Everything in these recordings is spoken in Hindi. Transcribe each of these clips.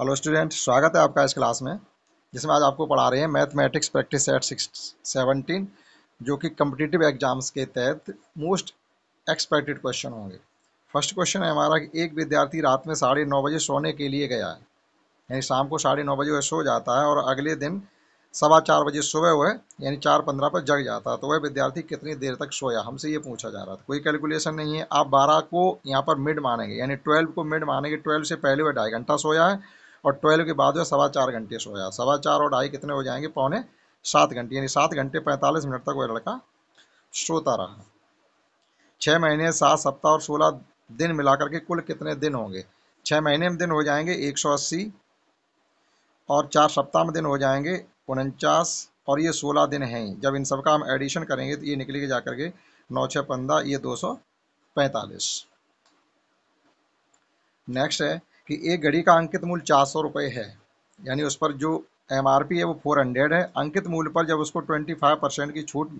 हेलो स्टूडेंट स्वागत है आपका इस क्लास में जिसमें आज आपको पढ़ा रहे हैं mathematics practice set six seventeen जो कि कम्पिटिटिव एग्जाम्स के तहत मोस्ट एक्सपेक्टेड क्वेश्चन होंगे फर्स्ट क्वेश्चन है हमारा कि एक विद्यार्थी रात में साढ़े नौ बजे सोने के लिए गया है यानी शाम को साढ़े नौ बजे वह सो जाता है और अगले दिन सवा चार बजे सुबह हुए यानी चार पंद्रह पर जग जाता है तो वह विद्यार्थी कितनी देर तक सोया हमसे ये पूछा जा रहा था कोई कैलकुलेशन नहीं है आप बारह को यहाँ पर मिड मानेंगे यानी ट्वेल्व को मिड मानेंगे ट्वेल्व से पहले वह ढाई घंटा सोया है और ट्वेल्व के बाद जो सवा चार घंटे सोया सवा चार और ढाई कितने हो जाएंगे पौने सात घंटे यानी सात घंटे पैंतालीस मिनट तक वह लड़का सोता रहा छः महीने सात सप्ताह और सोलह दिन मिलाकर के कुल कितने दिन होंगे छः महीने में दिन हो जाएंगे एक सौ अस्सी और चार सप्ताह में दिन हो जाएंगे उनचास और ये सोलह दिन हैं जब इन सब का हम एडिशन करेंगे तो ये के जा करके नौ छः पंद्रह ये दो सौ पैंतालीस नेक्स्ट है कि एक घड़ी का अंकित मूल्य चार सौ रुपये है यानी उस पर जो एम है वो फोर हंड्रेड है अंकित मूल्य पर जब उसको ट्वेंटी फाइव परसेंट की छूट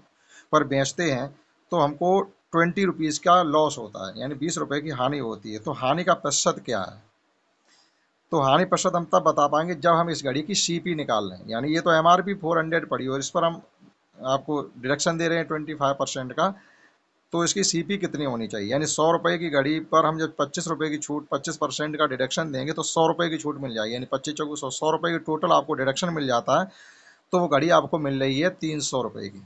पर बेचते हैं तो हमको ट्वेंटी रुपीज़ का लॉस होता है यानी बीस रुपये की हानि होती है तो हानि का प्रतिशत क्या है तो हानि प्रतिशत हम तब बता पाएंगे जब हम इस घड़ी की सी पी निकाल लें यानी ये तो M R P four hundred पड़ी और इस पर हम आपको डिडक्शन दे रहे हैं ट्वेंटी फाइव परसेंट का तो इसकी सीपी कितनी होनी चाहिए यानी सौ रुपये की घड़ी पर हम जब पच्चीस रुपये की छूट पच्चीस परसेंट का डिडक्शन देंगे तो सौ रुपये की छूट मिल जाएगी यानी पच्चीस चौबीस सौ सौ रुपये की टोटल आपको डिडक्शन मिल जाता है तो वो घड़ी आपको मिल रही है तीन सौ रुपये की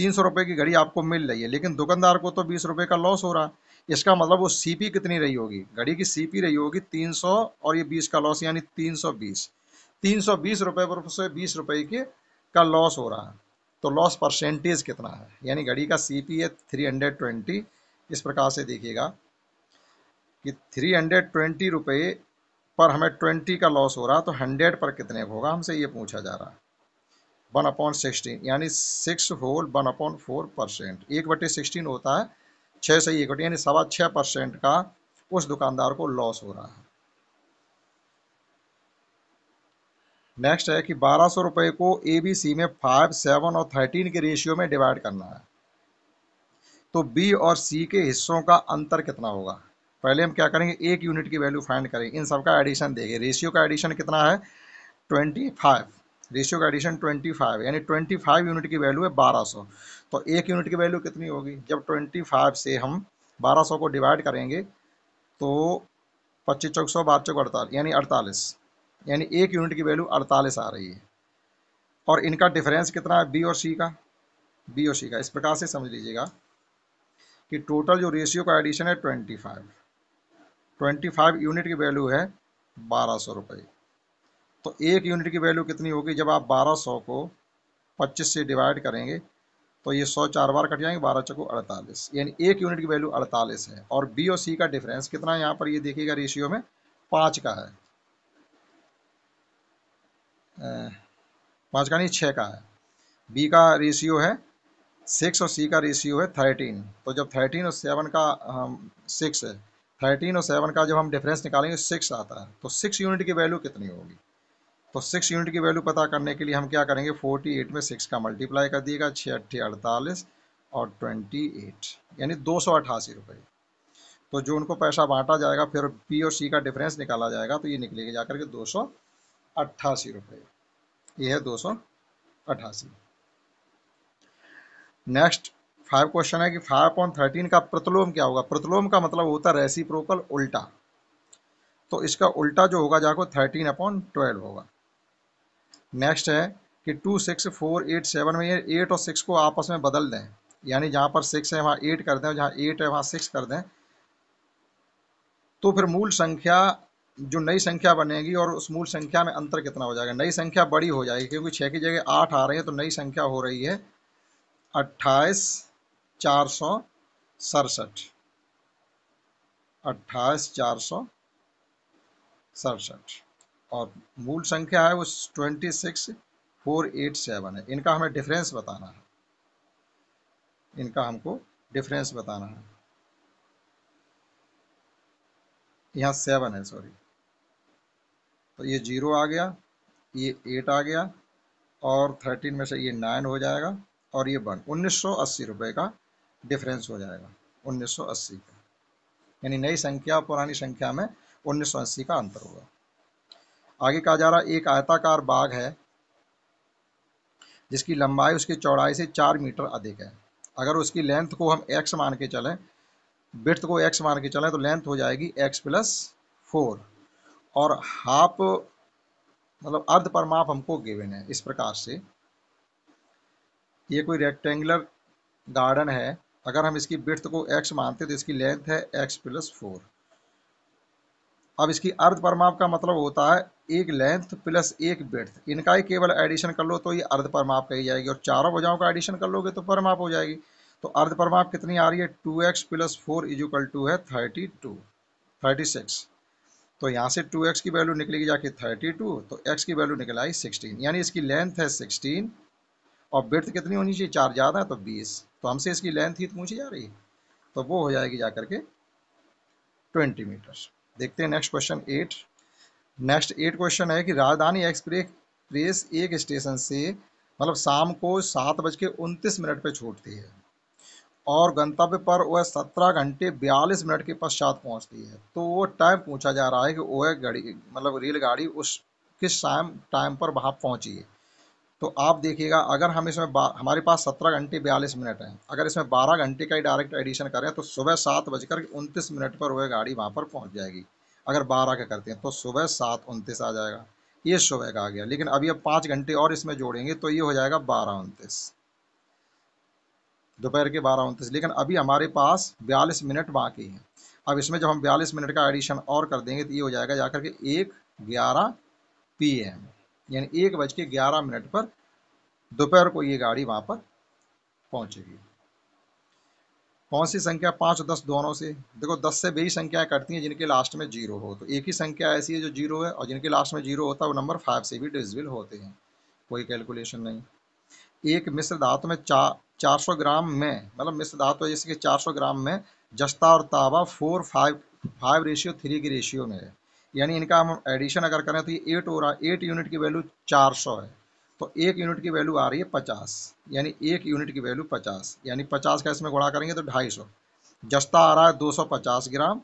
तीन सौ रुपये की घड़ी आपको मिल रही है लेकिन दुकानदार को तो बीस रुपये का लॉस हो रहा है इसका मतलब वो पी कितनी रही होगी घड़ी की पी रही होगी तीन सौ और ये बीस का लॉस यानी तीन सौ बीस तीन सौ बीस रुपये पर से बीस रुपये के का लॉस हो रहा है तो लॉस परसेंटेज कितना है यानी घड़ी का C P A three hundred twenty इस प्रकार से देखिएगा कि थ्री हंड्रेड ट्वेंटी रुपये पर हमें ट्वेंटी का लॉस हो रहा तो हंड्रेड पर कितने होगा हमसे ये पूछा जा रहा है वन अपॉन सिक्सटीन यानी six whole one upon four percent एक बटे सिक्सटीन होता है छः से एक बटे यानी सवा छः परसेंट का उस दुकानदार को लॉस हो रहा है नेक्स्ट है कि बारह सौ रुपये को ए बी सी में फाइव सेवन और थर्टीन के रेशियो में डिवाइड करना है तो बी और सी के हिस्सों का अंतर कितना होगा पहले हम क्या करेंगे एक यूनिट की वैल्यू फाइंड करेंगे इन सब का एडिशन देंगे रेशियो का एडिशन कितना है ट्वेंटी फाइव रेशियो का एडिशन ट्वेंटी फाइव यानी ट्वेंटी फाइव यूनिट की वैल्यू है बारह सौ तो एक यूनिट की वैल्यू कितनी होगी जब ट्वेंटी फाइव से हम बारह सौ को डिवाइड करेंगे तो पच्चीस चौक सौ बारह चौक अड़तालीस यानी अड़तालीस यानी एक यूनिट की वैल्यू अड़तालीस आ रही है और इनका डिफरेंस कितना है बी और सी का बी और सी का इस प्रकार से समझ लीजिएगा कि टोटल जो रेशियो का एडिशन है twenty five twenty five unit की वैल्यू है बारह सौ तो एक यूनिट की वैल्यू कितनी होगी जब आप बारह सौ को पच्चीस से डिवाइड करेंगे तो ये सौ चार बार कट जाएंगे बारह चको अड़तालीस यानी एक यूनिट की वैल्यू अड़तालीस है और बी और सी का डिफरेंस कितना है यहाँ पर ये देखिएगा रेशियो में पाँच का है पाँच का नहीं छः का है बी का रेशियो है सिक्स और सी का रेशियो है थर्टीन तो जब थर्टीन और सेवन का सिक्स है थर्टीन और सेवन का जब हम डिफरेंस निकालेंगे सिक्स आता है तो सिक्स यूनिट की वैल्यू कितनी होगी तो सिक्स यूनिट की वैल्यू पता करने के लिए हम क्या करेंगे फोर्टी एट में सिक्स का मल्टीप्लाई कर दिएगा छः अट्ठी अड़तालीस और ट्वेंटी एट यानी दो सौ अट्ठासी रुपये तो जो उनको पैसा बांटा जाएगा फिर बी और सी का डिफरेंस निकाला जाएगा तो ये निकलेगा जा करके दो सौ अट्ठासी रुपये ये है दो नेक्स्ट फाइव क्वेश्चन है कि फाइव पॉइंट थर्टीन का प्रतिलोम क्या होगा प्रतिलोम का मतलब होता है रेसिप्रोकल उल्टा तो इसका उल्टा जो होगा जाको थर्टीन अपॉन ट्वेल्व होगा नेक्स्ट है कि two six four eight seven में ये एट और सिक्स को आपस में बदल दें यानी जहां पर सिक्स है वहां एट कर दें जहां एट है वहां सिक्स कर दें तो फिर मूल संख्या जो नई संख्या बनेगी और उस मूल संख्या में अंतर कितना हो जाएगा नई संख्या बड़ी हो जाएगी क्योंकि छः की जगह आठ आ रही है तो नई संख्या हो रही है अट्ठाईस चार सौ सड़सठ अट्ठाईस चार सौ सड़सठ और मूल संख्या है वो twenty six four eight seven है इनका हमें डिफरेंस बताना है इनका हमको डिफरेंस बताना है यहाँ सेवन है सॉरी तो ये जीरो आ गया ये एट आ गया और थर्टीन में से ये नाइन हो जाएगा और ये वन उन्नीस सौ अस्सी का डिफरेंस हो जाएगा उन्नीस सौ अस्सी का यानी नई संख्या और पुरानी संख्या में उन्नीस सौ अस्सी का अंतर होगा आगे कहा जा रहा एक आयताकार बाघ है जिसकी लंबाई उसकी चौड़ाई से चार मीटर अधिक है अगर उसकी लेंथ को हम एक्स मान के चलें बिट्थ को एक्स मान के चलें तो लेंथ हो जाएगी एक्स प्लस फोर और हाफ मतलब अर्ध परमाप हमको गिवन है इस प्रकार से ये कोई रेक्टेंगुलर गार्डन है अगर हम इसकी ब्रथ को एक्स मानते तो इसकी लेंथ है एक्स प्लस फोर अब इसकी अर्ध परमाप का मतलब होता है एक लेंथ प्लस एक ब्रथ इनका ही केवल एडिशन कर लो तो ये अर्ध परमाप कही जाएगी और चारों भुजाओं का एडिशन कर लोगे तो परमाप हो जाएगी तो अर्ध परमाप कितनी आ रही है two x plus four is two है थर्टी टू थर्टी सिक्स तो यहाँ से टू एक्स की वैल्यू निकलेगी जाके थर्टी टू तो एक्स की वैल्यू निकल आई सिक्सटीन यानी इसकी लेंथ है सिक्सटीन और ब्रथ कितनी होनी चाहिए चार ज़्यादा है तो बीस तो हमसे इसकी लेंथ ही तो पूछी जा रही है तो वो हो जाएगी जा करके ट्वेंटी मीटर देखते हैं next question eight next eight question है कि राजधानी एक्सप्रेस एक स्टेशन से मतलब शाम को सात बज के उनतीस मिनट पर छूटती है और गंतव्य पर वह सत्रह घंटे बयालीस मिनट के पश्चात पहुंचती है तो वो टाइम पूछा जा रहा है कि वह गाड़ी मतलब रेलगाड़ी उस किस टाइम टाइम पर वहाँ पहुँची है तो आप देखिएगा अगर हम इसमें हमारे पास सत्रह घंटे बयालीस मिनट हैं अगर इसमें बारह घंटे का ही डायरेक्ट एडिशन करें तो सुबह सात बजकर उनतीस मिनट पर वह गाड़ी वहाँ पर पहुँच जाएगी अगर बारह का करते हैं तो सुबह सात उनतीस आ जाएगा ये सुबह का आ गया लेकिन अभी अब पाँच घंटे और इसमें जोड़ेंगे तो ये हो जाएगा बारह उनतीस दोपहर के बारह उनतीस लेकिन अभी हमारे पास बयालीस मिनट बाकी है अब इसमें जब हम बयालीस मिनट का एडिशन और कर देंगे तो ये हो जाएगा जाकर के एक ग्यारह पी एम यानी एक बज के ग्यारह मिनट पर दोपहर को ये गाड़ी वहाँ पर पहुँचेगी कौन सी संख्या पाँच और दस दोनों से देखो दस से बेई संख्याएं कटती हैं जिनके लास्ट में जीरो हो तो एक ही संख्या ऐसी है जो जीरो है और जिनके लास्ट में जीरो होता है वो नंबर फाइव से भी डिजिबल होते हैं कोई कैलकुलेशन नहीं एक मिश्र धातु में चार चार सौ ग्राम में मतलब मिश्र धातु जैसे कि चार सौ ग्राम में जस्ता और ताबा four five five ratio three की रेशियो में है यानी इनका हम एडिशन अगर करें तो ये एट हो रहा एट यूनिट की वैल्यू चार सौ है तो एक यूनिट की वैल्यू आ रही है पचास यानी एक यूनिट की वैल्यू पचास यानी पचास का इसमें गुणा करेंगे तो ढाई सौ जस्ता आ रहा है दो सौ पचास ग्राम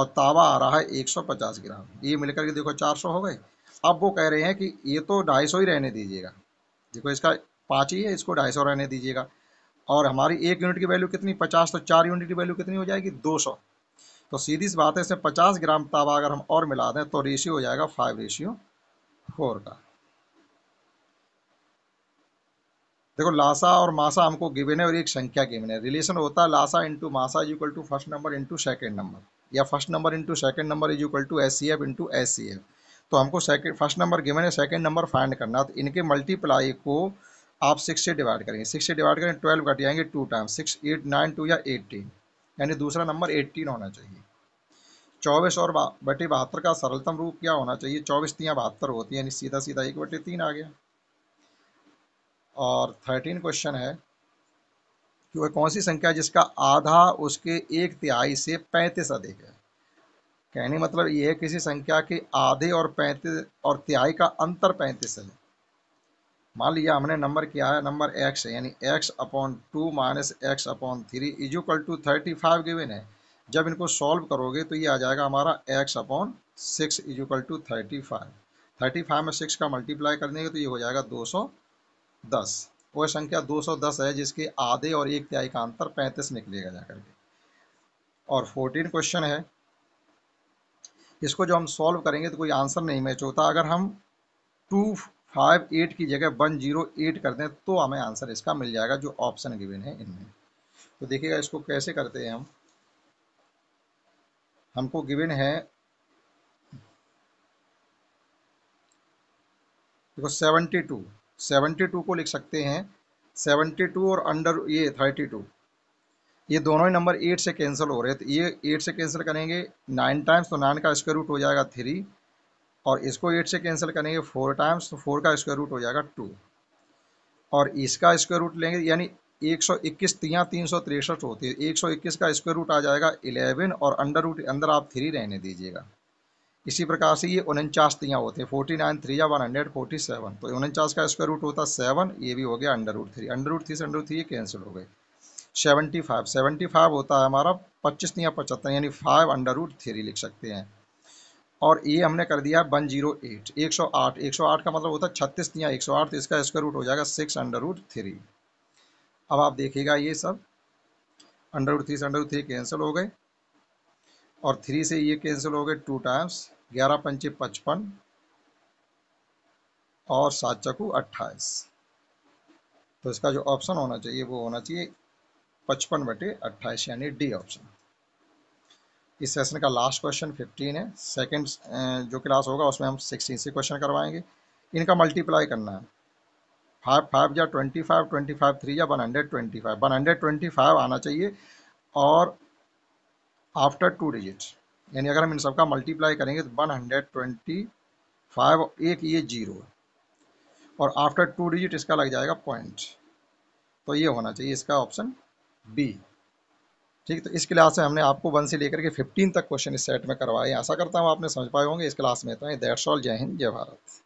और तावा आ रहा है एक सौ पचास ग्राम ये मिलकर के देखो चार सौ हो गए अब वो कह रहे हैं कि ये तो ढाई सौ ही रहने दीजिएगा देखो इसका पाँच ही है इसको ढाई सौ रहने दीजिएगा और हमारी एक यूनिट की वैल्यू कितनी पचास तो चार यूनिट की वैल्यू कितनी हो जाएगी दो सौ तो सीधी सी बात है इसमें पचास ग्राम तावा अगर हम और मिला दें तो रेशियो हो जाएगा फाइव रेशियो फोर का देखो लासा और मासा हमको गिवन है और एक संख्या गिवन है रिलेशन होता है लासा इंटू मासा is equal to first number into second number या first number into second number is equal to S C F into S C F तो हमको सेकेंड फर्स्ट नंबर गिवन है सेकेंड नंबर फाइंड करना तो इनके मल्टीप्लाई को आप सिक्स से डिवाइड करेंगे सिक्स से डिवाइड करें ट्वेल्व कट जाएंगे two time six eight nine two या एट्टीन यानी दूसरा नंबर एट्टीन होना चाहिए चौबीस और बटे बहत्तर का सरलतम रूप क्या होना चाहिए चौबीस तियाँ बहत्तर होती है यानी सीधा सीधा एक बटे तीन आ गया और थर्टीन क्वेश्चन है कि वह कौन सी संख्या जिसका आधा उसके एक तिहाई से पैंतीस अधिक है कहने मतलब ये है किसी संख्या के आधे और पैंतीस और तिहाई का अंतर पैंतीस है मान लिया हमने नंबर क्या है नंबर एक्स यानी x upon two minus x upon three is equal to thirty five given है जब इनको सॉल्व करोगे तो ये आ जाएगा हमारा x upon six is equal to thirty five thirty five में सिक्स का मल्टीप्लाई करने के तो ये हो जाएगा दो सौ दस वह संख्या दो सौ दस है जिसके आधे और एक त्याई का अंतर पैंतीस निकलेगा जाकर के और फोर्टीन क्वेश्चन है इसको जो हम सॉल्व करेंगे तो कोई आंसर नहीं मैच होता अगर हम टू फाइव एट की जगह वन जीरो एट कर दें तो हमें आंसर इसका मिल जाएगा जो ऑप्शन गिवन है इनमें तो देखिएगा इसको कैसे करते हैं हम हमको गिवन है देखो सेवेंटी टू सेवेंटी टू को लिख सकते हैं सेवेंटी टू और अंडर ये थर्टी टू ये दोनों ही नंबर एट से कैंसिल हो रहे हैं तो ये एट से कैंसिल करेंगे नाइन टाइम्स तो नाइन का स्क्वायर रूट हो जाएगा थ्री और इसको एट से कैंसिल करेंगे फोर टाइम्स तो फोर का स्क्वायर रूट हो जाएगा टू और इसका स्क्वायर रूट लेंगे यानी एक सौ इक्कीस तियाँ तीन सौ तिरसठ होती है एक सौ इक्कीस का स्क्वायर रूट आ जाएगा इलेवन और अंडर रूट अंदर आप थ्री रहने दीजिएगा इसी प्रकार से ये उनचास तियाँ होते हैं फोर्टी नाइन थ्री या वन हंड्रेड फोर्टी सेवन तो उनचास का स्क्वायर रूट होता है सेवन ये भी हो गया under root three under root three से अंडर रूट थ्री कैंसिल हो गए सेवेंटी फाइव सेवेंटी फाइव होता है हमारा पच्चीस तियाँ पचहत्तर यानी फाइव अंडर रूट थ्री लिख सकते हैं और ए हमने कर दिया वन जीरो एट एक सौ आठ एक सौ आठ का मतलब होता है छत्तीस या एक सौ आठ तो इसका स्क्वायर रूट हो जाएगा सिक्स अंडर रूट थ्री अब आप देखिएगा ये सब अंडर रूट थ्री से अंडर रूट थ्री कैंसिल हो गए और थ्री से ये कैंसिल हो गए टू टाइम्स ग्यारह पंचे पचपन और सात चकू अट्ठाईस तो इसका जो ऑप्शन होना चाहिए वो होना चाहिए पचपन बटे अट्ठाईस यानी डी ऑप्शन इस सेशन का लास्ट क्वेश्चन 15 है सेकंड जो क्लास होगा उसमें हम 16 से क्वेश्चन करवाएंगे इनका मल्टीप्लाई करना है फाइव फाइव या twenty five twenty five three या one hundred twenty five one hundred twenty five आना चाहिए और आफ्टर टू डिजिट यानी अगर हम इन सबका मल्टीप्लाई करेंगे तो वन हंड्रेड ट्वेंटी फाइव एक ये जीरो और आफ्टर टू डिजिट इसका लग जाएगा पॉइंट तो ये होना चाहिए इसका ऑप्शन बी ठीक तो इस क्लास में हमने आपको वन से लेकर के फिफ्टीन तक क्वेश्चन इस सेट में करवाए आशा करता हूँ आपने समझ पाए होंगे इस क्लास में तो दैट्स ऑल जय हिंद जय भारत